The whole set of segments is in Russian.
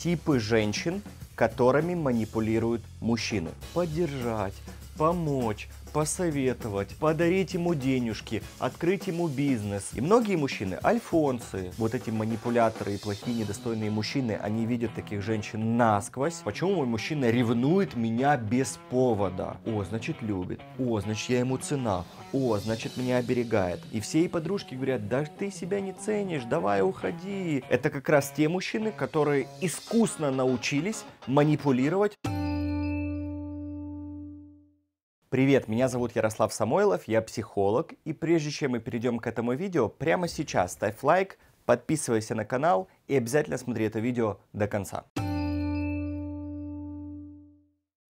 типы женщин, которыми манипулируют мужчины. Поддержать, помочь, посоветовать, подарить ему денежки, открыть ему бизнес. И многие мужчины – альфонсы. Вот эти манипуляторы и плохие недостойные мужчины, они видят таких женщин насквозь. Почему мой мужчина ревнует меня без повода? О, значит любит. О, значит я ему цена. О, значит меня оберегает. И все и подружки говорят, да ты себя не ценишь, давай уходи. Это как раз те мужчины, которые искусно научились манипулировать Привет, меня зовут Ярослав Самойлов, я психолог, и прежде чем мы перейдем к этому видео, прямо сейчас ставь лайк, подписывайся на канал и обязательно смотри это видео до конца.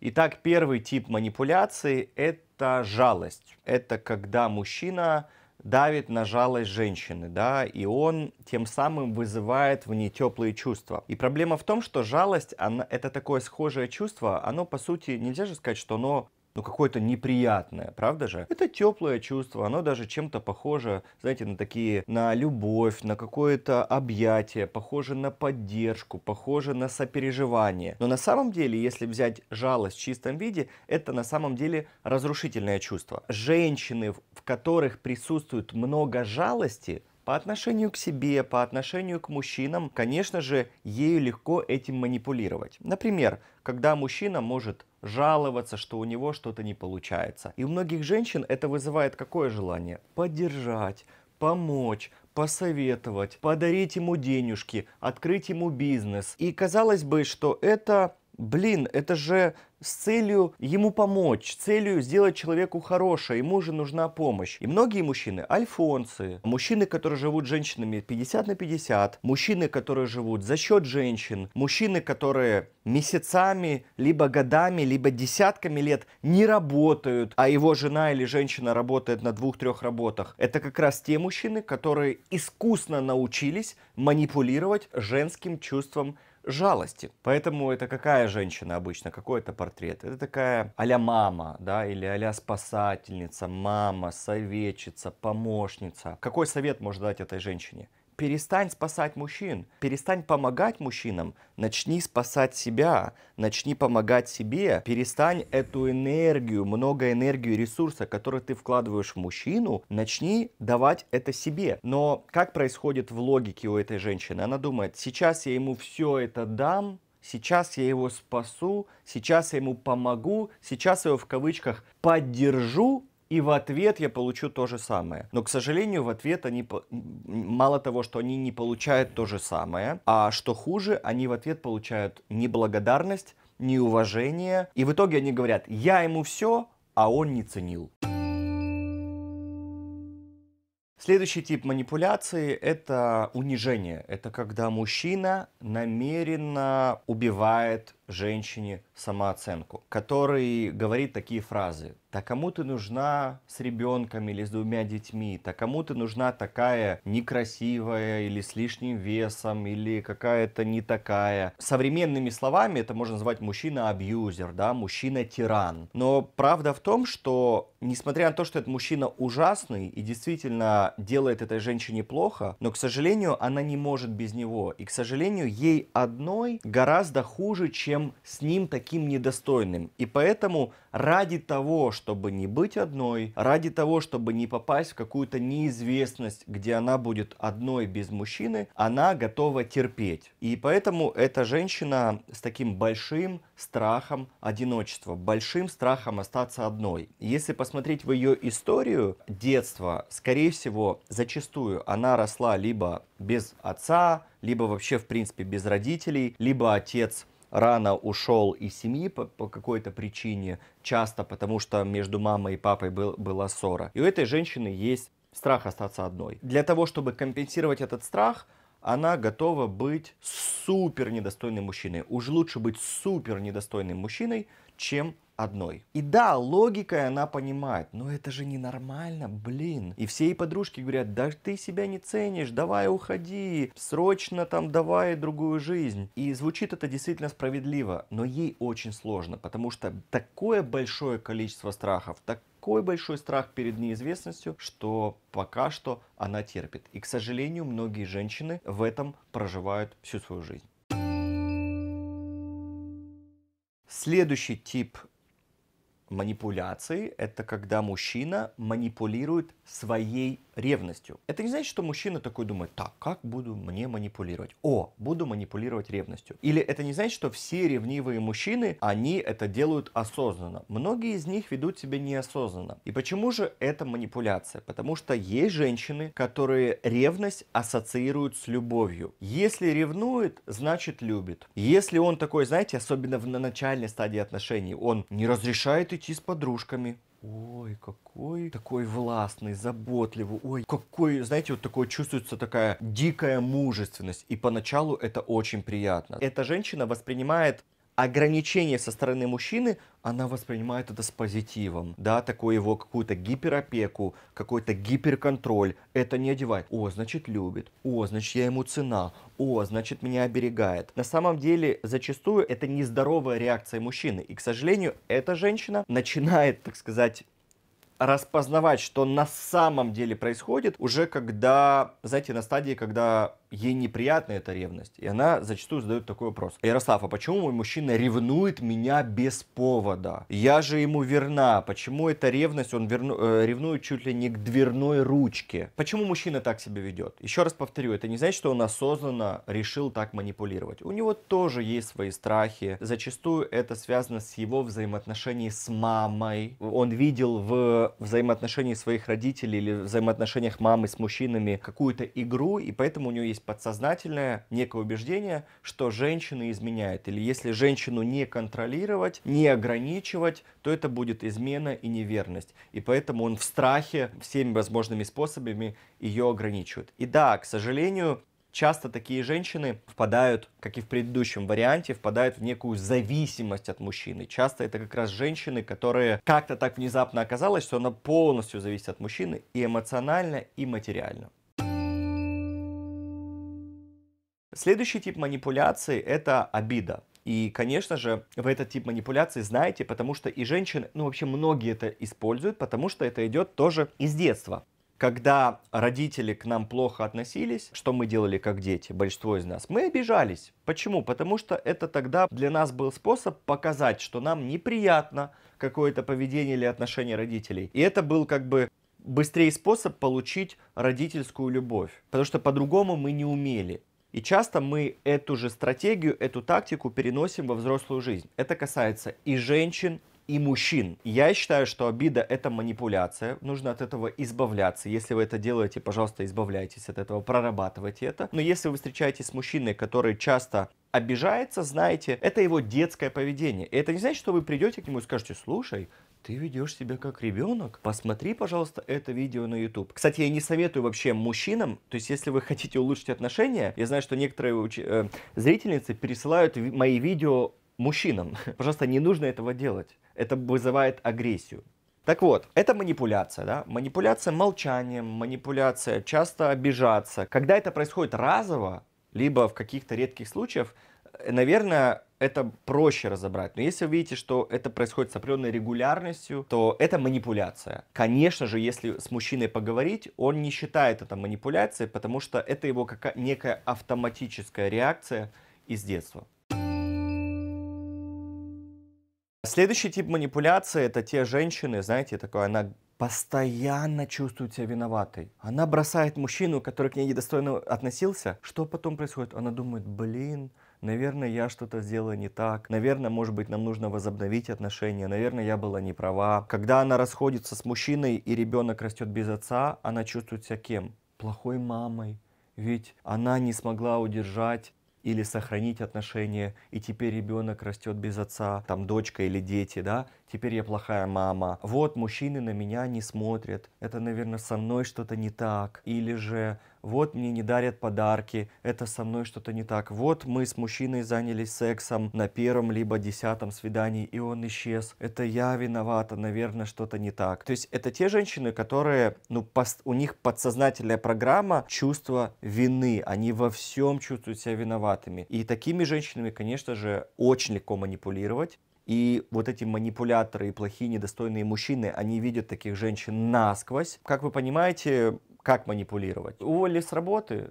Итак, первый тип манипуляции – это жалость. Это когда мужчина давит на жалость женщины, да, и он тем самым вызывает в ней теплые чувства. И проблема в том, что жалость, она, это такое схожее чувство, оно, по сути, нельзя же сказать, что оно ну, какое-то неприятное, правда же? Это теплое чувство, оно даже чем-то похоже, знаете, на такие, на любовь, на какое-то объятие, похоже на поддержку, похоже на сопереживание. Но на самом деле, если взять жалость в чистом виде, это на самом деле разрушительное чувство. Женщины, в которых присутствует много жалости, по отношению к себе, по отношению к мужчинам, конечно же, ею легко этим манипулировать. Например, когда мужчина может жаловаться, что у него что-то не получается. И у многих женщин это вызывает какое желание? Поддержать, помочь, посоветовать, подарить ему денежки, открыть ему бизнес. И казалось бы, что это блин, это же с целью ему помочь, целью сделать человеку хорошее, ему же нужна помощь. И многие мужчины, альфонсы, мужчины, которые живут с женщинами 50 на 50, мужчины, которые живут за счет женщин, мужчины, которые месяцами, либо годами, либо десятками лет не работают, а его жена или женщина работает на двух-трех работах. Это как раз те мужчины, которые искусно научились манипулировать женским чувством жалости. Поэтому это какая женщина обычно, какой это портрет? Это такая а мама, да, или а спасательница, мама, советчица, помощница. Какой совет может дать этой женщине? перестань спасать мужчин, перестань помогать мужчинам, начни спасать себя, начни помогать себе, перестань эту энергию, много энергии, ресурса, который ты вкладываешь в мужчину, начни давать это себе. Но как происходит в логике у этой женщины? Она думает, сейчас я ему все это дам, сейчас я его спасу, сейчас я ему помогу, сейчас я его в кавычках поддержу, и в ответ я получу то же самое. Но, к сожалению, в ответ они, мало того, что они не получают то же самое, а что хуже, они в ответ получают неблагодарность, неуважение, и в итоге они говорят, я ему все, а он не ценил. Следующий тип манипуляции – это унижение. Это когда мужчина намеренно убивает женщине самооценку, который говорит такие фразы. Так кому ты нужна с ребенком или с двумя детьми? Так кому ты нужна такая некрасивая или с лишним весом или какая-то не такая? Современными словами это можно назвать мужчина-абьюзер, да, мужчина-тиран. Но правда в том, что несмотря на то, что этот мужчина ужасный и действительно делает этой женщине плохо, но, к сожалению, она не может без него. И, к сожалению, ей одной гораздо хуже, чем с ним таким недостойным. И поэтому ради того, чтобы не быть одной, ради того, чтобы не попасть в какую-то неизвестность, где она будет одной без мужчины, она готова терпеть. И поэтому эта женщина с таким большим страхом одиночества, большим страхом остаться одной. Если посмотреть в ее историю детства, скорее всего, зачастую она росла либо без отца, либо вообще, в принципе, без родителей, либо отец рано ушел из семьи по, по какой-то причине, часто потому что между мамой и папой был, была ссора. И у этой женщины есть страх остаться одной. Для того, чтобы компенсировать этот страх, она готова быть супер недостойным мужчиной. Уж лучше быть супер недостойным мужчиной, чем одной. И да, логикой она понимает, но это же ненормально, блин. И все ей подружки говорят, да ты себя не ценишь, давай уходи, срочно там давай другую жизнь. И звучит это действительно справедливо, но ей очень сложно, потому что такое большое количество страхов, так такой большой страх перед неизвестностью, что пока что она терпит. И, к сожалению, многие женщины в этом проживают всю свою жизнь. Следующий тип манипуляции – это когда мужчина манипулирует своей ревностью. Это не значит, что мужчина такой думает, так, как буду мне манипулировать? О, буду манипулировать ревностью. Или это не значит, что все ревнивые мужчины, они это делают осознанно. Многие из них ведут себя неосознанно. И почему же это манипуляция? Потому что есть женщины, которые ревность ассоциируют с любовью. Если ревнует, значит любит. Если он такой, знаете, особенно на начальной стадии отношений, он не разрешает идти с подружками, Ой, какой такой властный, заботливый. Ой, какой, знаете, вот такое чувствуется такая дикая мужественность. И поначалу это очень приятно. Эта женщина воспринимает ограничение со стороны мужчины, она воспринимает это с позитивом, да, такую его какую-то гиперопеку, какой-то гиперконтроль, это не одевает. О, значит, любит, о, значит, я ему цена, о, значит, меня оберегает. На самом деле, зачастую это нездоровая реакция мужчины, и, к сожалению, эта женщина начинает, так сказать, распознавать, что на самом деле происходит, уже когда, знаете, на стадии, когда ей неприятна эта ревность. И она зачастую задает такой вопрос. Ярослав, а почему мой мужчина ревнует меня без повода? Я же ему верна. Почему эта ревность, он верну, э, ревнует чуть ли не к дверной ручке? Почему мужчина так себя ведет? Еще раз повторю, это не значит, что он осознанно решил так манипулировать. У него тоже есть свои страхи. Зачастую это связано с его взаимоотношениями с мамой. Он видел в взаимоотношениях своих родителей или взаимоотношениях мамы с мужчинами какую-то игру, и поэтому у него есть есть подсознательное некое убеждение, что женщина изменяет. Или если женщину не контролировать, не ограничивать, то это будет измена и неверность. И поэтому он в страхе всеми возможными способами ее ограничивает. И да, к сожалению, часто такие женщины впадают, как и в предыдущем варианте, впадают в некую зависимость от мужчины. Часто это как раз женщины, которые как-то так внезапно оказалось, что она полностью зависит от мужчины и эмоционально, и материально. Следующий тип манипуляции – это обида. И, конечно же, в этот тип манипуляции знаете, потому что и женщины, ну вообще многие это используют, потому что это идет тоже из детства. Когда родители к нам плохо относились, что мы делали как дети, большинство из нас, мы обижались. Почему? Потому что это тогда для нас был способ показать, что нам неприятно какое-то поведение или отношение родителей. И это был как бы быстрее способ получить родительскую любовь, потому что по-другому мы не умели. И часто мы эту же стратегию, эту тактику переносим во взрослую жизнь. Это касается и женщин, и мужчин. Я считаю, что обида – это манипуляция. Нужно от этого избавляться. Если вы это делаете, пожалуйста, избавляйтесь от этого, прорабатывайте это. Но если вы встречаетесь с мужчиной, который часто обижается, знаете, это его детское поведение. И это не значит, что вы придете к нему и скажете, слушай, ты ведешь себя как ребенок. Посмотри, пожалуйста, это видео на YouTube. Кстати, я не советую вообще мужчинам, то есть если вы хотите улучшить отношения, я знаю, что некоторые уч... э, зрительницы пересылают мои видео мужчинам. Пожалуйста, не нужно этого делать. Это вызывает агрессию. Так вот, это манипуляция, да? Манипуляция молчанием, манипуляция часто обижаться. Когда это происходит разово, либо в каких-то редких случаях, э, наверное, это проще разобрать. Но если вы видите, что это происходит с определенной регулярностью, то это манипуляция. Конечно же, если с мужчиной поговорить, он не считает это манипуляцией, потому что это его какая некая автоматическая реакция из детства. Следующий тип манипуляции это те женщины, знаете, такое, она постоянно чувствует себя виноватой. Она бросает мужчину, который к ней недостойно относился. Что потом происходит? Она думает, блин, наверное, я что-то сделала не так, наверное, может быть, нам нужно возобновить отношения, наверное, я была не права. Когда она расходится с мужчиной и ребенок растет без отца, она чувствует себя кем? Плохой мамой. Ведь она не смогла удержать или сохранить отношения, и теперь ребенок растет без отца, там дочка или дети, да, теперь я плохая мама. Вот мужчины на меня не смотрят, это, наверное, со мной что-то не так, или же вот мне не дарят подарки, это со мной что-то не так, вот мы с мужчиной занялись сексом на первом либо десятом свидании, и он исчез, это я виновата, наверное, что-то не так. То есть это те женщины, которые, ну, у них подсознательная программа чувства вины, они во всем чувствуют себя виноватыми. И такими женщинами, конечно же, очень легко манипулировать. И вот эти манипуляторы и плохие, недостойные мужчины, они видят таких женщин насквозь. Как вы понимаете, как манипулировать. Уволили с работы,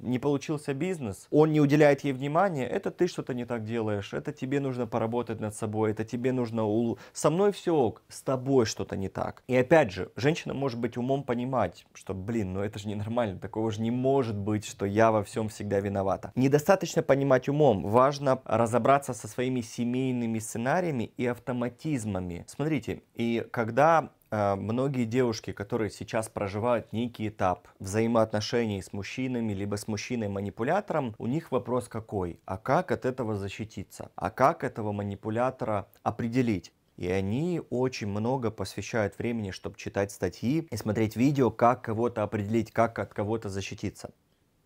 не получился бизнес, он не уделяет ей внимания, это ты что-то не так делаешь, это тебе нужно поработать над собой, это тебе нужно... Улу... Со мной все ок, с тобой что-то не так. И опять же, женщина может быть умом понимать, что, блин, ну это же ненормально, такого же не может быть, что я во всем всегда виновата. Недостаточно понимать умом, важно разобраться со своими семейными сценариями и автоматизмами. Смотрите, и когда а, многие девушки, которые сейчас проживают некий этап взаимоотношений с мужчинами, либо с мужчиной-манипулятором, у них вопрос какой? А как от этого защититься? А как этого манипулятора определить? И они очень много посвящают времени, чтобы читать статьи и смотреть видео, как кого-то определить, как от кого-то защититься.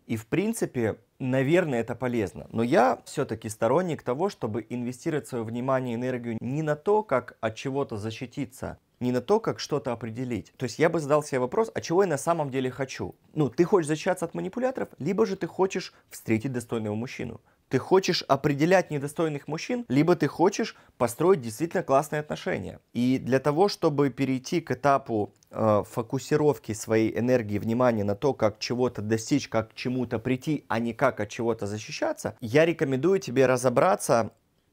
И в принципе, наверное, это полезно. Но я все-таки сторонник того, чтобы инвестировать свое внимание и энергию не на то, как от чего-то защититься, не на то, как что-то определить. То есть я бы задал себе вопрос, а чего я на самом деле хочу? Ну, ты хочешь защищаться от манипуляторов, либо же ты хочешь встретить достойного мужчину. Ты хочешь определять недостойных мужчин, либо ты хочешь построить действительно классные отношения. И для того, чтобы перейти к этапу э, фокусировки своей энергии, внимания на то, как чего-то достичь, как к чему-то прийти, а не как от чего-то защищаться, я рекомендую тебе разобраться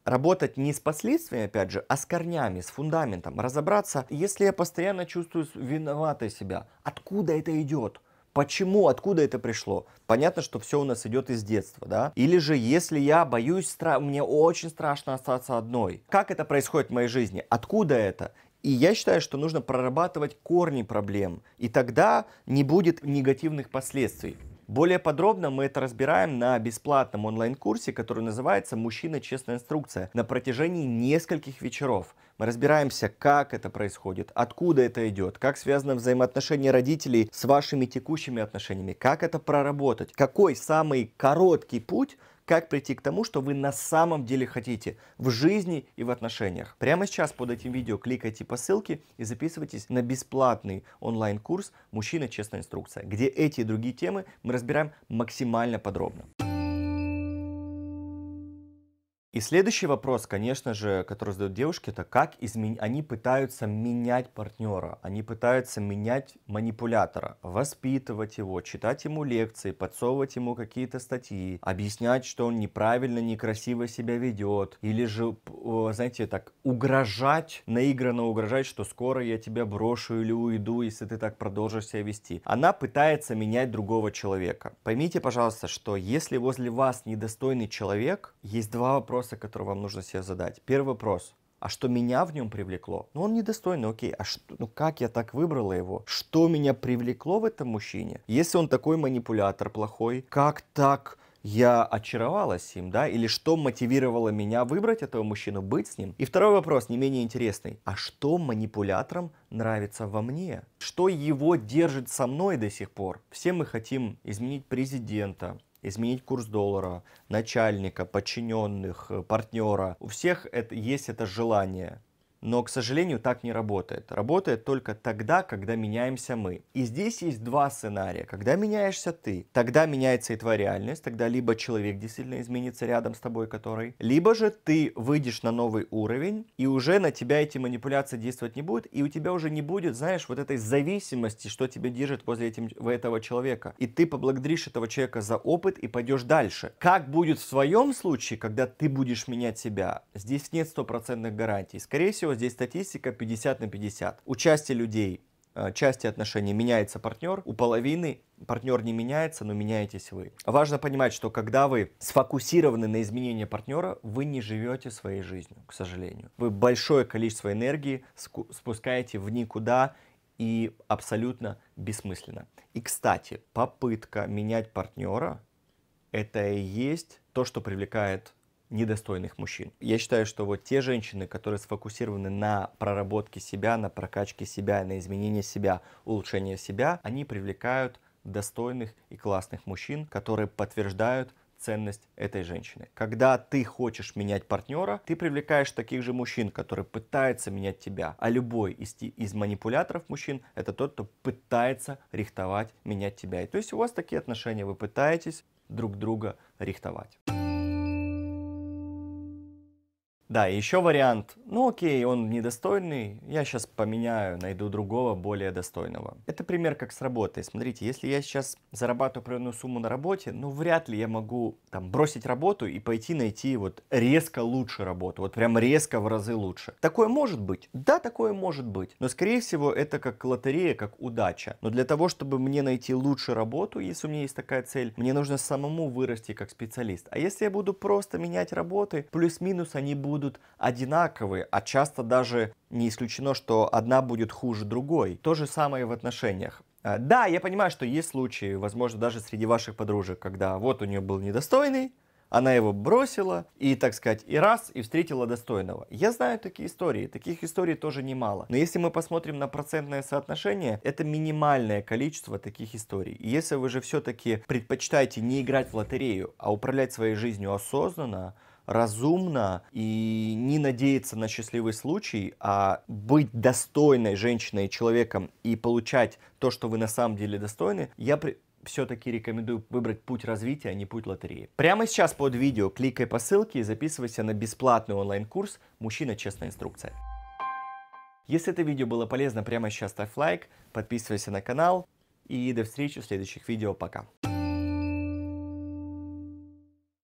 работать не с последствиями, опять же, а с корнями, с фундаментом, разобраться, если я постоянно чувствую виноватой себя, откуда это идет, Почему, откуда это пришло? Понятно, что все у нас идет из детства, да? Или же, если я боюсь, стра... мне очень страшно остаться одной. Как это происходит в моей жизни? Откуда это? И я считаю, что нужно прорабатывать корни проблем, и тогда не будет негативных последствий. Более подробно мы это разбираем на бесплатном онлайн-курсе, который называется «Мужчина. Честная инструкция» на протяжении нескольких вечеров. Мы разбираемся, как это происходит, откуда это идет, как связано взаимоотношения родителей с вашими текущими отношениями, как это проработать, какой самый короткий путь, как прийти к тому, что вы на самом деле хотите в жизни и в отношениях. Прямо сейчас под этим видео кликайте по ссылке и записывайтесь на бесплатный онлайн-курс «Мужчина. Честная инструкция», где эти и другие темы мы разбираем максимально подробно. И следующий вопрос, конечно же, который задают девушки, это как измен... они пытаются менять партнера, они пытаются менять манипулятора, воспитывать его, читать ему лекции, подсовывать ему какие-то статьи, объяснять, что он неправильно, некрасиво себя ведет, или же, знаете, так угрожать, наигранно угрожать, что скоро я тебя брошу или уйду, если ты так продолжишь себя вести. Она пытается менять другого человека. Поймите, пожалуйста, что если возле вас недостойный человек, есть два вопроса вопроса, который вам нужно себе задать. Первый вопрос. А что меня в нем привлекло? Ну, он недостойный, окей. А что, ну, как я так выбрала его? Что меня привлекло в этом мужчине? Если он такой манипулятор плохой, как так я очаровалась им, да, или что мотивировало меня выбрать этого мужчину, быть с ним. И второй вопрос, не менее интересный, а что манипуляторам нравится во мне? Что его держит со мной до сих пор? Все мы хотим изменить президента, изменить курс доллара, начальника, подчиненных, э, партнера. У всех это, есть это желание. Но, к сожалению, так не работает. Работает только тогда, когда меняемся мы. И здесь есть два сценария. Когда меняешься ты, тогда меняется и твоя реальность, тогда либо человек действительно изменится рядом с тобой, который, либо же ты выйдешь на новый уровень, и уже на тебя эти манипуляции действовать не будут, и у тебя уже не будет, знаешь, вот этой зависимости, что тебя держит возле этим, этого человека. И ты поблагодаришь этого человека за опыт и пойдешь дальше. Как будет в своем случае, когда ты будешь менять себя? Здесь нет стопроцентных гарантий. Скорее всего, прочего, здесь статистика 50 на 50. Участие людей э, части отношений меняется партнер, у половины партнер не меняется, но меняетесь вы. Важно понимать, что когда вы сфокусированы на изменении партнера, вы не живете своей жизнью, к сожалению. Вы большое количество энергии спускаете в никуда и абсолютно бессмысленно. И, кстати, попытка менять партнера – это и есть то, что привлекает недостойных мужчин. Я считаю, что вот те женщины, которые сфокусированы на проработке себя, на прокачке себя, на изменении себя, улучшении себя, они привлекают достойных и классных мужчин, которые подтверждают ценность этой женщины. Когда ты хочешь менять партнера, ты привлекаешь таких же мужчин, которые пытаются менять тебя. А любой из, из манипуляторов мужчин это тот, кто пытается рихтовать, менять тебя. И то есть у вас такие отношения, вы пытаетесь друг друга рихтовать. Да, еще вариант. Ну окей, он недостойный, я сейчас поменяю, найду другого, более достойного. Это пример как с работой. Смотрите, если я сейчас зарабатываю определенную сумму на работе, ну вряд ли я могу там бросить работу и пойти найти вот резко лучше работу, вот прям резко в разы лучше. Такое может быть? Да, такое может быть. Но скорее всего это как лотерея, как удача. Но для того, чтобы мне найти лучшую работу, если у меня есть такая цель, мне нужно самому вырасти как специалист. А если я буду просто менять работы, плюс-минус они будут будут одинаковы, а часто даже не исключено, что одна будет хуже другой. То же самое в отношениях. А, да, я понимаю, что есть случаи, возможно, даже среди ваших подружек, когда вот у нее был недостойный, она его бросила и, так сказать, и раз, и встретила достойного. Я знаю такие истории, таких историй тоже немало. Но если мы посмотрим на процентное соотношение, это минимальное количество таких историй. И если вы же все-таки предпочитаете не играть в лотерею, а управлять своей жизнью осознанно, разумно и не надеяться на счастливый случай, а быть достойной женщиной, человеком и получать то, что вы на самом деле достойны, я при все-таки рекомендую выбрать путь развития, а не путь лотереи. Прямо сейчас под видео кликай по ссылке и записывайся на бесплатный онлайн-курс «Мужчина. Честная инструкция». Если это видео было полезно, прямо сейчас ставь лайк, подписывайся на канал и до встречи в следующих видео. Пока!